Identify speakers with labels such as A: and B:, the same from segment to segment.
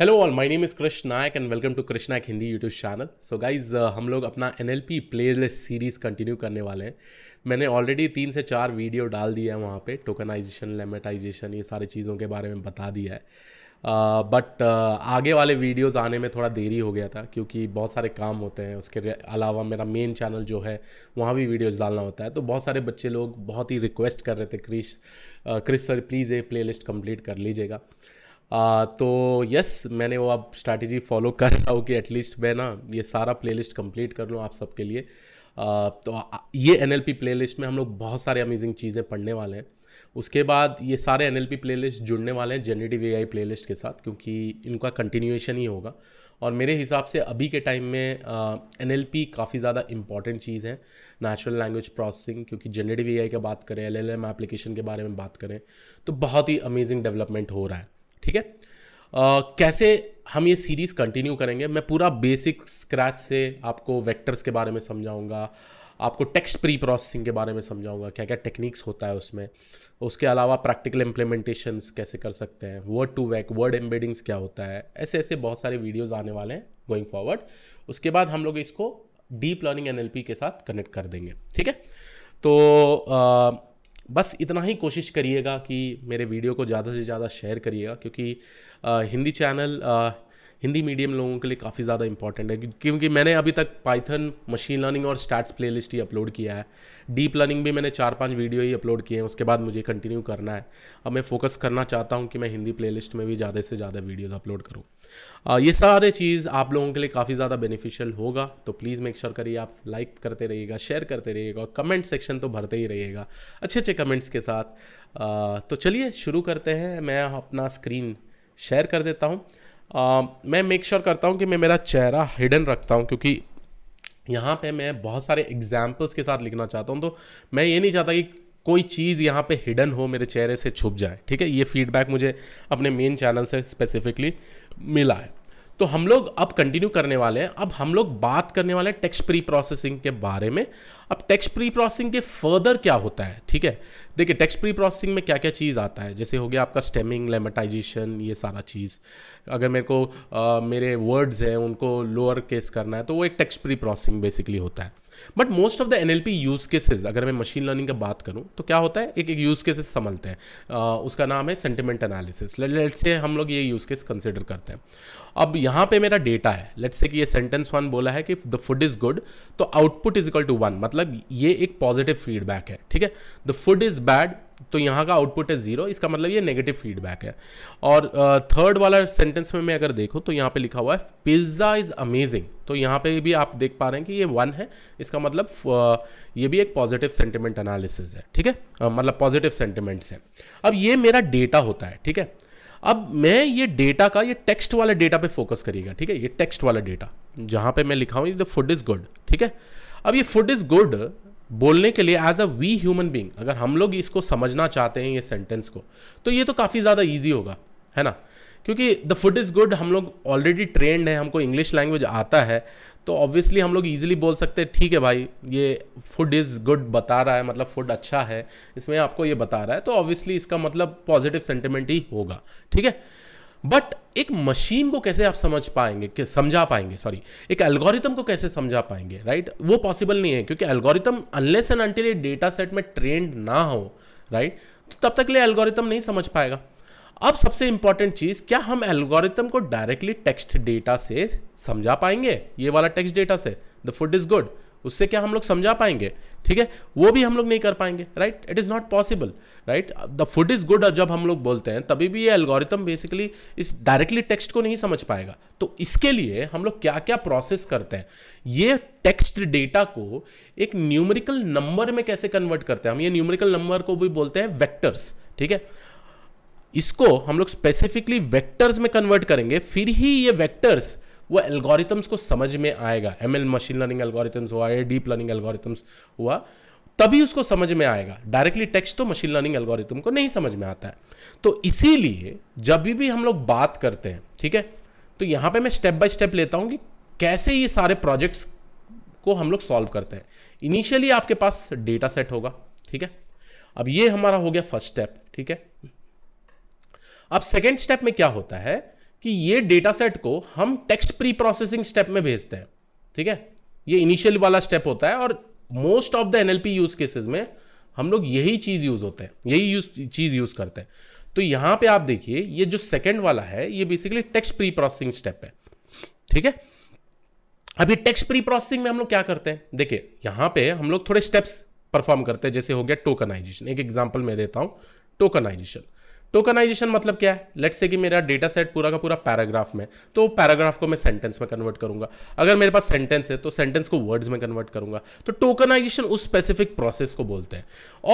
A: Hello all my name is Krish Naik and welcome to Krish एक Hindi YouTube channel so guys हम लोग अपना N L P playlist series continue करने वाले हैं मैंने ऑलरेडी तीन से चार वीडियो डाल दिया है वहाँ पे टोकनाइजेशन लेमेटाइजेशन ये सारी चीज़ों के बारे में बता दिया है बट uh, uh, आगे वाले वीडियोस आने में थोड़ा देरी हो गया था क्योंकि बहुत सारे काम होते हैं उसके अलावा मेरा मेन चैनल जो है वहाँ भी वीडियोस डालना होता है तो बहुत सारे बच्चे लोग बहुत ही रिक्वेस्ट कर रहे थे क्रिश क्रिश सर प्लीज़ ये प्लेलिस्ट कंप्लीट कर लीजिएगा आ, तो यस मैंने वो अब स्ट्रैटेजी फॉलो कर रहा हूँ कि एटलीस्ट मैं ना ये सारा प्लेलिस्ट कंप्लीट कर लूँ आप सबके लिए आ, तो ये एन एल प्लेलिस्ट में हम लोग बहुत सारे अमेजिंग चीज़ें पढ़ने वाले हैं उसके बाद ये सारे एन एल पी प्लेलिस्ट जुड़ने वाले हैं जेनेटिव ए प्लेलिस्ट के साथ क्योंकि इनका कंटिन्यूएशन ही होगा और मेरे हिसाब से अभी के टाइम में एन एल पी काफ़ी ज़्यादा इंपॉर्टेंट चीज़ है नेचुरल लैंग्वेज प्रोसेसिंग क्योंकि जेनेटिव ए आई का बात करें एल एल एम एप्लीकेशन के बारे में बात करें तो बहुत ही अमेजिंग डेवलपमेंट हो रहा है ठीक है कैसे हम ये सीरीज़ कंटिन्यू करेंगे मैं पूरा बेसिक स्क्रैच से आपको वेक्टर्स के बारे में समझाऊंगा आपको टेक्स्ट प्री प्रोसेसिंग के बारे में समझाऊंगा क्या क्या टेक्निक्स होता है उसमें उसके अलावा प्रैक्टिकल इम्प्लीमेंटेशन कैसे कर सकते हैं word to vec word embeddings क्या होता है ऐसे ऐसे बहुत सारे वीडियोज़ आने वाले हैं गोइंग फॉरवर्ड उसके बाद हम लोग इसको डीप लर्निंग एन के साथ कनेक्ट कर देंगे ठीक है तो आ, बस इतना ही कोशिश करिएगा कि मेरे वीडियो को ज़्यादा से ज़्यादा शेयर करिएगा क्योंकि आ, हिंदी चैनल हिंदी मीडियम लोगों के लिए काफ़ी ज़्यादा इंपॉर्टेंट है क्योंकि मैंने अभी तक पाइथन मशीन लर्निंग और स्टैट्स प्ले ही अपलोड किया है डीप लर्निंग भी मैंने चार पांच वीडियो ही अपलोड किए हैं उसके बाद मुझे कंटिन्यू करना है अब मैं फोकस करना चाहता हूँ कि मैं हिंदी प्ले में भी ज़्यादा से ज़्यादा वीडियोज़ अपलोड करूँ ये सारे चीज़ आप लोगों के लिए काफ़ी ज़्यादा बेनिफिशियल होगा तो प्लीज़ मेक श्योर करिए आप लाइक करते रहिएगा शेयर करते रहिएगा और कमेंट सेक्शन तो भरते ही रहिएगा अच्छे अच्छे कमेंट्स के साथ तो चलिए शुरू करते हैं मैं अपना स्क्रीन शेयर कर देता हूँ आ, um, मैं मेक श्योर sure करता हूँ कि मैं मेरा चेहरा हिडन रखता हूँ क्योंकि यहाँ पे मैं बहुत सारे एग्जाम्पल्स के साथ लिखना चाहता हूँ तो मैं ये नहीं चाहता कि कोई चीज़ यहाँ पे हिडन हो मेरे चेहरे से छुप जाए ठीक है ये फीडबैक मुझे अपने मेन चैनल से स्पेसिफिकली मिला है तो हम लोग अब कंटिन्यू करने वाले हैं अब हम लोग बात करने वाले हैं टेक्स्ट प्री प्रोसेसिंग के बारे में अब टेक्स्ट प्री प्रोसेसिंग के फर्दर क्या होता है ठीक है देखिए टेक्स्ट प्री प्रोसेसिंग में क्या क्या चीज़ आता है जैसे हो गया आपका स्टेमिंग लेमेटाइजेशन ये सारा चीज़ अगर मेरे को आ, मेरे वर्ड्स हैं उनको लोअर केस करना है तो वो एक टेक्स्ट प्री प्रोसेसिंग बेसिकली होता है but most of the N use cases अगर मैं मशीन लर्निंग की बात करूँ तो क्या होता है एक एक यूज केसेस संभलते हैं उसका नाम है सेंटिमेंट एनालिसिस लेट से हम लोग ये यूज केस कंसिडर करते हैं अब यहाँ पे मेरा डेटा है लेट से कि ये सेंटेंस वन बोला है कि द फूड इज गुड तो output is equal to one मतलब ये एक पॉजिटिव फीडबैक है ठीक है द फूड इज बैड तो यहाँ का आउटपुट है ज़ीरो इसका मतलब ये नेगेटिव फीडबैक है और थर्ड uh, वाला सेंटेंस में मैं अगर देखूँ तो यहाँ पे लिखा हुआ है पिज़्ज़ा इज़ अमेजिंग तो यहाँ पे भी आप देख पा रहे हैं कि ये वन है इसका मतलब uh, ये भी एक पॉजिटिव सेंटिमेंट एनालिसिस है ठीक है uh, मतलब पॉजिटिव सेंटिमेंट्स है अब ये मेरा डेटा होता है ठीक है अब मैं ये डेटा का ये टेक्स्ट वाला डेटा पे फोकस करिएगा ठीक है ये टेक्स्ट वाला डेटा जहाँ पे मैं लिखा हूँ द फूड इज़ गुड ठीक है अब ये फूड इज़ गुड बोलने के लिए as a we human being अगर हम लोग इसको समझना चाहते हैं ये सेंटेंस को तो ये तो काफ़ी ज़्यादा ईजी होगा है ना क्योंकि द फूड इज़ गुड हम लोग ऑलरेडी ट्रेंड है हमको इंग्लिश लैंग्वेज आता है तो ऑब्वियसली हम लोग ईजिली बोल सकते हैं ठीक है भाई ये फूड इज़ गुड बता रहा है मतलब फूड अच्छा है इसमें आपको ये बता रहा है तो ऑब्वियसली इसका मतलब पॉजिटिव सेंटिमेंट ही होगा ठीक है बट एक मशीन को कैसे आप समझ पाएंगे समझा पाएंगे सॉरी एक एल्गोरिथम को कैसे समझा पाएंगे राइट right? वो पॉसिबल नहीं है क्योंकि algorithm unless and until data set में ट्रेंड ना हो राइट right? तो तब तक लिए एल्गोरिथम नहीं समझ पाएगा अब सबसे इंपॉर्टेंट चीज़ क्या हम एल्गोरिथम को डायरेक्टली टेक्स्ट डेटा से समझा पाएंगे ये वाला टेक्स्ट डेटा से द फूड इज़ गुड उससे क्या हम लोग समझा पाएंगे ठीक है वो भी हम लोग नहीं कर पाएंगे right it is not possible right the food is good जब हम लोग बोलते हैं तभी भी ये एल्गोरिथम बेसिकली इस डायरेक्टली टेक्स्ट को नहीं समझ पाएगा तो इसके लिए हम लोग क्या क्या प्रोसेस करते हैं ये टेक्स्ट डेटा को एक न्यूमरिकल नंबर में कैसे कन्वर्ट करते हैं हम ये न्यूमरिकल नंबर को भी बोलते हैं वैक्टर्स ठीक है इसको हम लोग स्पेसिफिकली वेक्टर्स में कन्वर्ट करेंगे फिर ही ये वेक्टर्स वो एल्गोरिथम्स को समझ में आएगा एम मशीन लर्निंग एल्गोरिथम्स हुआ या डीप लर्निंग एल्गोरिथम्स हुआ तभी उसको समझ में आएगा डायरेक्टली टेक्स्ट तो मशीन लर्निंग एल्गोरिथम को नहीं समझ में आता है तो इसीलिए जब भी हम लोग बात करते हैं ठीक है तो यहाँ पे मैं स्टेप बाय स्टेप लेता हूँ कि कैसे ये सारे प्रोजेक्ट्स को हम लोग सॉल्व करते हैं इनिशियली आपके पास डेटा सेट होगा ठीक है अब ये हमारा हो गया फर्स्ट स्टेप ठीक है अब सेकेंड स्टेप में क्या होता है कि ये डेटा सेट को हम टेक्स्ट प्री प्रोसेसिंग स्टेप में भेजते हैं ठीक है ये इनिशियल वाला स्टेप होता है और most of the NLP use cases में हम लोग यही चीज़ यूज़ होते हैं यही यूज चीज़ यूज़ करते हैं तो यहां पे आप देखिए ये जो सेकंड वाला है ये basically text pre processing step है ठीक है अभी टेक्स्ट प्री प्रोसेसिंग में हम लोग क्या करते हैं देखिए यहां पे हम लोग थोड़े स्टेप्स परफॉर्म करते हैं जैसे हो गया टोकनाइजेशन एक एग्जाम्पल मैं देता हूँ टोकनाइजेशन टोकनाइजेशन मतलब क्या है लेट से कि मेरा डेटा सेट पूरा का पूरा पैराग्राफ में तो पैराग्राफ को मैं सेंटेंस में कन्वर्ट करूंगा अगर मेरे पास सेंटेंस है तो सेंटेंस को वर्ड्स में कन्वर्ट करूंगा तो टोकनाइजेशन उस स्पेसिफिक प्रोसेस को बोलते हैं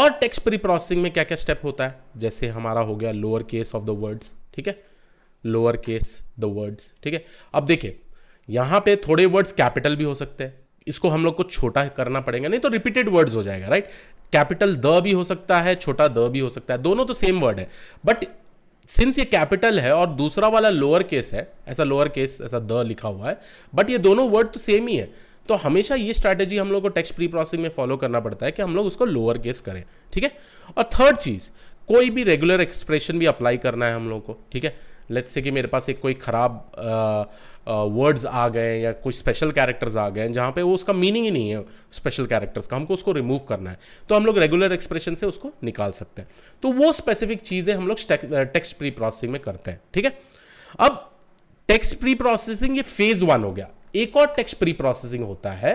A: और टेक्स्ट प्री प्रोसेसिंग में क्या क्या स्टेप होता है जैसे हमारा हो गया lower case of the words ठीक है लोअर केस द वर्ड्स ठीक है अब देखिए यहाँ पे थोड़े वर्ड्स कैपिटल भी हो सकते हैं इसको हम लोग को छोटा करना पड़ेगा नहीं तो रिपीटेड वर्ड्स हो जाएगा राइट कैपिटल द भी हो सकता है छोटा द भी हो सकता है दोनों तो सेम वर्ड है बट सिंस ये कैपिटल है और दूसरा वाला लोअर केस है ऐसा लोअर केस ऐसा द लिखा हुआ है बट ये दोनों वर्ड तो सेम ही है तो हमेशा ये स्ट्रैटेजी हम लोग को टेक्स्ट प्री प्रोसेसिंग में फॉलो करना पड़ता है कि हम लोग उसको लोअर केस करें ठीक है और थर्ड चीज़ कोई भी रेगुलर एक्सप्रेशन भी अप्लाई करना है हम लोग को ठीक है लेट्स से कि मेरे पास एक कोई ख़राब वर्ड्स आ गए या कुछ स्पेशल कैरेक्टर्स आ गए हैं जहाँ पे वो उसका मीनिंग ही नहीं है स्पेशल कैरेक्टर्स का हमको उसको रिमूव करना है तो हम लोग रेगुलर एक्सप्रेशन से उसको निकाल सकते हैं तो वो स्पेसिफिक चीज़ें हम लोग टेक्स्ट प्री प्रोसेसिंग में करते हैं ठीक है अब टेक्स्ट प्री प्रोसेसिंग ये फेज वन हो गया एक और टेक्स्ट प्री प्रोसेसिंग होता है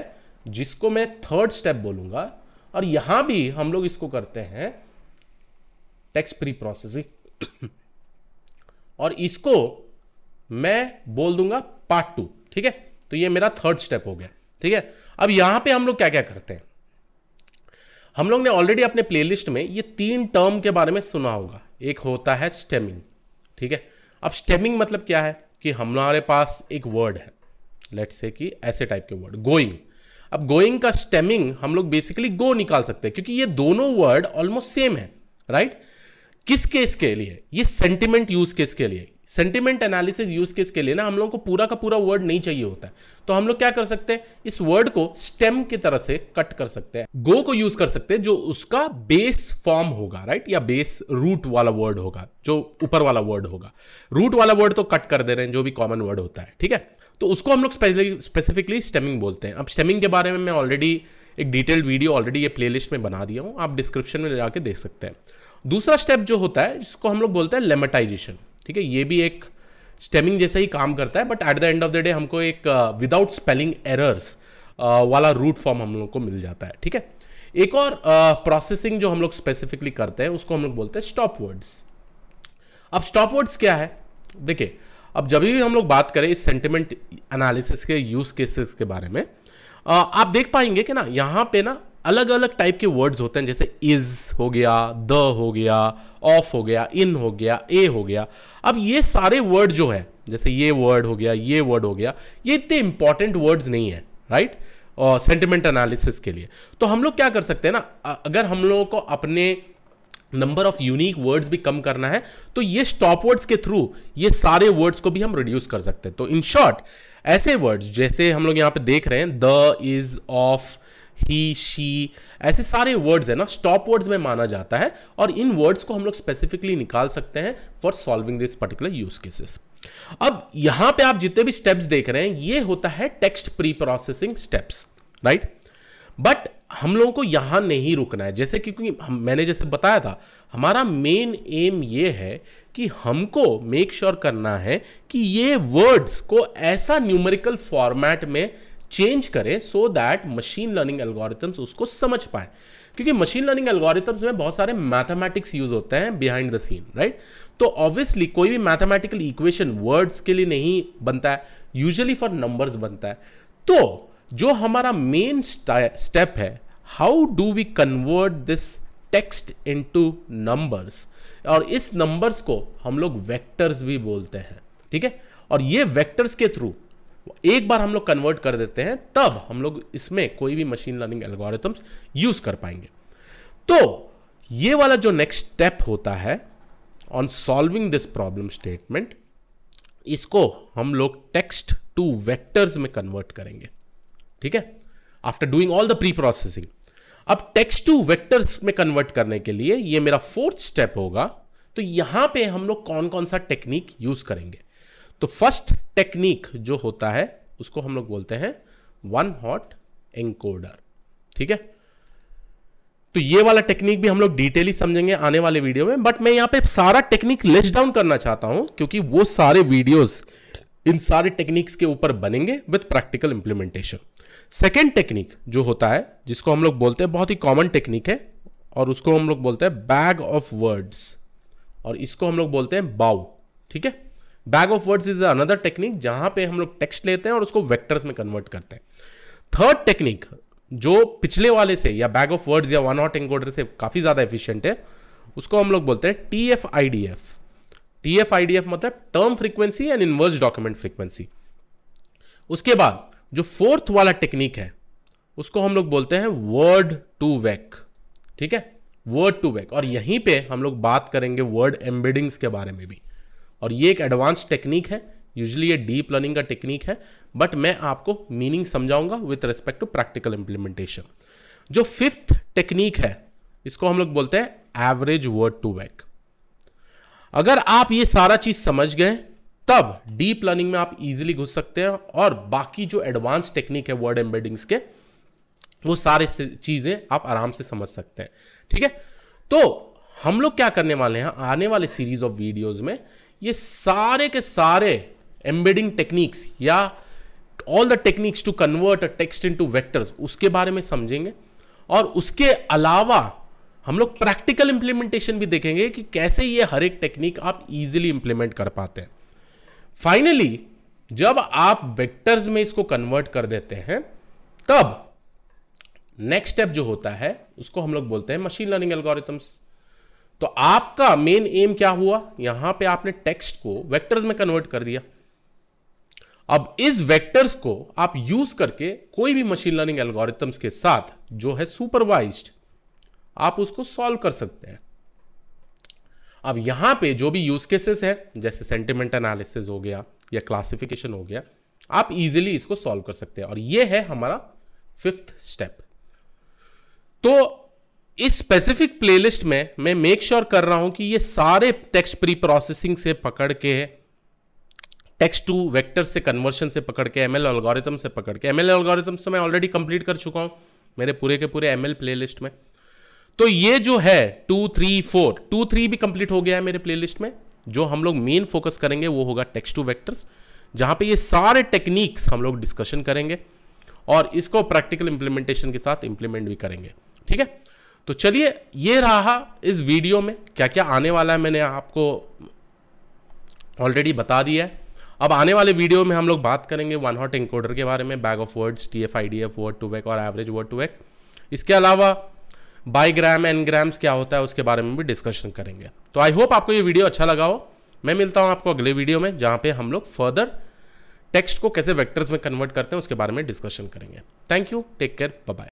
A: जिसको मैं थर्ड स्टेप बोलूंगा और यहां भी हम लोग इसको करते हैं टेक्स्ट प्री प्रोसेसिंग और इसको मैं बोल दूंगा पार्ट टू ठीक है तो ये मेरा थर्ड स्टेप हो गया ठीक है अब यहां पे हम लोग क्या क्या करते हैं हम लोग ने ऑलरेडी अपने प्लेलिस्ट में ये तीन टर्म के बारे में सुना होगा एक होता है स्टेमिंग ठीक है अब स्टेमिंग मतलब क्या है कि हमारे पास एक वर्ड है लेट्स से कि ऐसे टाइप के वर्ड गोइंग अब गोइंग का स्टेमिंग हम लोग बेसिकली गो निकाल सकते हैं क्योंकि ये दोनों वर्ड ऑलमोस्ट सेम है राइट right? किस केस के लिए ये सेंटिमेंट यूज केस के लिए सेंटिमेंट एनालिसिस यूज केस के लिए ना हम लोग को पूरा का पूरा वर्ड नहीं चाहिए होता है तो हम लोग क्या कर सकते हैं इस वर्ड को स्टेम की तरह से कट कर सकते हैं गो को यूज कर सकते हैं जो उसका बेस फॉर्म होगा राइट या बेस रूट वाला वर्ड होगा जो ऊपर वाला वर्ड होगा रूट वाला वर्ड तो कट कर दे रहे हैं जो भी कॉमन वर्ड होता है ठीक है तो उसको हम लोग स्पेसिफिकली स्टेमिंग बोलते हैं अब स्टेमिंग के बारे में मैं ऑलरेडी एक डिटेल्ड वीडियो ऑलरेडी ये प्लेलिस्ट में बना दिया हूँ आप डिस्क्रिप्शन में जाके देख सकते हैं दूसरा स्टेप जो होता है जिसको हम लोग बोलते हैं लेमेटाइजेशन ठीक है ये भी एक स्टेमिंग जैसा ही काम करता है but at the end of the day हमको एक विदाउट स्पेलिंग एरर्स वाला रूट फॉर्म हम लोग को मिल जाता है ठीक है एक और प्रोसेसिंग uh, जो हम लोग स्पेसिफिकली करते हैं उसको हम लोग बोलते हैं स्टॉप वर्ड्स अब स्टॉप वर्ड्स क्या है देखिए अब जब भी हम लोग बात करें इस सेंटिमेंट एनालिसिस के यूज केसेस के बारे में uh, आप देख पाएंगे कि ना यहाँ पे ना अलग अलग टाइप के वर्ड्स होते हैं जैसे इज हो गया द हो गया ऑफ हो गया इन हो गया ए हो गया अब ये सारे वर्ड जो है जैसे ये वर्ड हो गया ये वर्ड हो गया ये इतने इंपॉर्टेंट वर्ड्स नहीं है राइट सेंटिमेंट एनालिसिस के लिए तो हम लोग क्या कर सकते हैं ना अगर हम लोगों को अपने नंबर ऑफ यूनिक वर्ड्स भी कम करना है तो ये स्टॉप वर्ड्स के थ्रू ये सारे वर्ड्स को भी हम रिड्यूस कर सकते हैं तो इन शॉर्ट ऐसे वर्ड्स जैसे हम लोग यहाँ पे देख रहे हैं the is of he she ऐसे सारे वर्ड्स है ना स्टॉप वर्ड्स में माना जाता है और इन वर्ड्स को हम लोग स्पेसिफिकली निकाल सकते हैं for solving this particular use cases अब यहां पे आप जितने भी स्टेप्स देख रहे हैं ये होता है text pre processing steps right but हम लोगों को यहां नहीं रुकना है जैसे कि क्योंकि हम मैंने जैसे बताया था हमारा मेन एम ये है कि हमको मेक श्योर sure करना है कि ये वर्ड्स को ऐसा न्यूमेरिकल फॉर्मेट में चेंज करें so that machine learning algorithms उसको समझ पाए क्योंकि मशीन लर्निंग एल्गोरिथम्स में बहुत सारे मैथमेटिक्स यूज होते हैं बिहाइंड द सीन राइट तो ऑब्वियसली कोई भी मैथमेटिकल इक्वेशन वर्ड्स के लिए नहीं बनता है यूजली फॉर नंबर्स बनता है तो जो हमारा मेन स्टेप है how do we convert this text to numbers और इस नंबर्स को हम लोग वेक्टर्स भी बोलते हैं ठीक है और ये वेक्टर्स के थ्रू एक बार हम लोग कन्वर्ट कर देते हैं तब हम लोग इसमें कोई भी मशीन लर्निंग एल्गोरिथम्स यूज कर पाएंगे तो ये वाला जो नेक्स्ट स्टेप होता है on solving this problem statement इसको हम लोग टेक्स्ट टू वेक्टर्स में कन्वर्ट करेंगे ठीक है after doing all the pre processing अब टेक्स्ट टू वेक्टर्स में कन्वर्ट करने के लिए ये मेरा फोर्थ स्टेप होगा तो यहां पे हम लोग कौन कौन सा टेक्निक यूज करेंगे तो फर्स्ट टेक्निक जो होता है उसको हम लोग बोलते हैं वन हॉट एंकोडर ठीक है तो ये वाला टेक्निक भी हम लोग डिटेली समझेंगे आने वाले वीडियो में बट मैं यहां पे सारा टेक्निक लिस्ट डाउन करना चाहता हूं क्योंकि वो सारे वीडियोस इन सारे टेक्निक्स के ऊपर बनेंगे with practical implementation second technique जो होता है जिसको हम लोग बोलते हैं बहुत ही कॉमन टेक्निक है और उसको हम लोग बोलते हैं बैग ऑफ वर्ड्स और इसको हम लोग बोलते हैं बाउ ठीक है bag of words is another technique जहां पे हम लोग टेक्स्ट लेते हैं और उसको वेक्टर्स में कन्वर्ट करते हैं थर्ड टेक्निक जो पिछले वाले से या बैग ऑफ वर्ड्स या वन हॉट एनकोडर से काफ़ी ज़्यादा एफिशिएंट है उसको हम लोग बोलते हैं T F I D F T F I D F मतलब term frequency and inverse document frequency उसके बाद जो फोर्थ वाला टेक्निक है उसको हम लोग बोलते हैं वर्ड टू वैक ठीक है वर्ड टू वैक और यहीं पे हम लोग बात करेंगे वर्ड एम्बेडिंग्स के बारे में भी और ये एक एडवांस टेक्निक है यूजली ये डीप लर्निंग का टेक्निक है बट मैं आपको मीनिंग समझाऊंगा with respect to practical implementation जो फिफ्थ टेक्निक है इसको हम लोग बोलते हैं एवरेज वर्ड टू बैक अगर आप ये सारा चीज समझ गए तब डीप लर्निंग में आप इजीली घुस सकते हैं और बाकी जो एडवांस टेक्निक है वर्ड एम्बेडिंग्स के वो सारे चीजें आप आराम से समझ सकते हैं ठीक है तो हम लोग क्या करने वाले हैं आने वाले सीरीज ऑफ वीडियोज में ये सारे के सारे एम्बेडिंग टेक्निक्स या all the techniques to convert a text to vectors उसके बारे में समझेंगे और उसके अलावा हम लोग प्रैक्टिकल इंप्लीमेंटेशन भी देखेंगे कि कैसे ये हर एक टेक्निक आप इजीली इंप्लीमेंट कर पाते हैं फाइनली जब आप वेक्टर्स में इसको कन्वर्ट कर देते हैं तब नेक्स्ट स्टेप जो होता है उसको हम लोग बोलते हैं मशीन लर्निंग एल्गोरिथम्स तो आपका मेन एम क्या हुआ यहां पे आपने टेक्स्ट को वेक्टर्स में कन्वर्ट कर दिया अब इस वेक्टर्स को आप यूज करके कोई भी मशीन लर्निंग एल्गोरिथम्स के साथ जो है सुपरवाइज्ड आप उसको सॉल्व कर सकते हैं अब यहां पे जो भी यूज केसेस है जैसे सेंटिमेंट एनालिसिस हो गया या क्लासिफिकेशन हो गया आप इजिली इसको सॉल्व कर सकते हैं और यह है हमारा फिफ्थ स्टेप तो इस स्पेसिफिक प्लेलिस्ट में मैं मेक श्योर sure कर रहा हूं कि ये सारे टेक्स्ट प्री प्रोसेसिंग से पकड़ के टेक्स्ट टू वेक्टर से कन्वर्शन से पकड़ के एमएल एल्गोरिथम से पकड़ के एमएल एल्गोरिथम तो मैं ऑलरेडी कंप्लीट कर चुका हूं मेरे पूरे के पूरे एमएल प्लेलिस्ट में तो ये जो है two three four two three भी कंप्लीट हो गया है मेरे प्लेलिस्ट में जो हम लोग मेन फोकस करेंगे वो होगा टेक्स्ट टू वेक्टर्स जहां पे ये सारे टेक्निक्स हम लोग डिस्कशन करेंगे और इसको प्रैक्टिकल इंप्लीमेंटेशन के साथ इंप्लीमेंट भी करेंगे ठीक है तो चलिए ये रहा इस वीडियो में क्या क्या आने वाला है मैंने आपको ऑलरेडी बता दिया है अब आने वाले वीडियो में हम लोग बात करेंगे वन हॉट इंकोडर के बारे में bag of words T F I D F word to vec और एवरेज वर्ड टू वैक इसके अलावा बाईग्राम एनग्राम्स क्या होता है उसके बारे में भी डिस्कशन करेंगे तो आई होप आपको ये वीडियो अच्छा लगा हो मैं मिलता हूँ आपको अगले वीडियो में जहाँ पे हम लोग फर्दर टेक्स्ट को कैसे वेक्टर्स में कन्वर्ट करते हैं उसके बारे में डिस्कशन करेंगे thank you take care bye